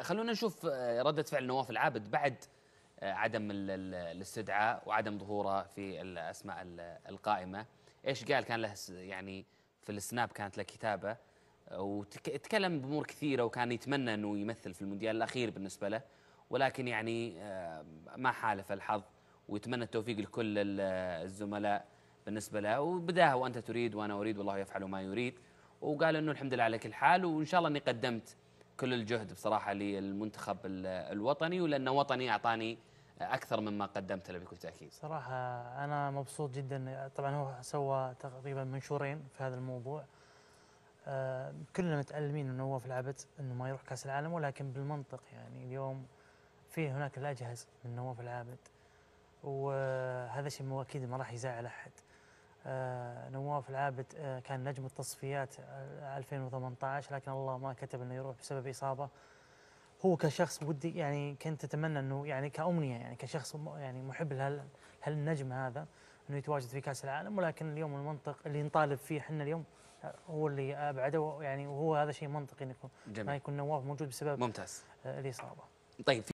خلونا نشوف آه، ردة فعل نواف العابد بعد آه، عدم الاستدعاء وعدم ظهوره في الأسماء القائمة إيش قال كان له يعني في السناب كانت له كتابة آه، وتكلم بأمور كثيرة وكان يتمنى أنه يمثل في المونديال الأخير بالنسبة له ولكن يعني ما حالف الحظ ويتمنى التوفيق لكل الزملاء بالنسبة له وبداها وأنت تريد وأنا أريد والله يفعل ما يريد وقال أنه الحمد لله على كل حال وإن شاء الله أني قدمت كل الجهد بصراحه للمنتخب الوطني ولانه وطني اعطاني اكثر مما قدمت له بكل تاكيد. صراحه انا مبسوط جدا طبعا هو سوى تقريبا منشورين في هذا الموضوع. آه، كلنا متالمين انه هو في العبد انه ما يروح كاس العالم ولكن بالمنطق يعني اليوم في هناك الاجهز من نواف العابد وهذا مو اكيد ما راح يزعل احد. آه، نواف العابد آه، كان نجم التصفيات 2018 آه، لكن الله ما كتب انه يروح بسبب اصابه هو كشخص ودي يعني كنت اتمنى انه يعني كامنيه يعني كشخص يعني محب لهالنجم هذا انه يتواجد في كاس العالم ولكن اليوم المنطق اللي نطالب فيه احنا اليوم هو اللي ابعده يعني وهو هذا شيء منطقي انه ما يكون نواف موجود بسبب ممتاز الاصابه طيب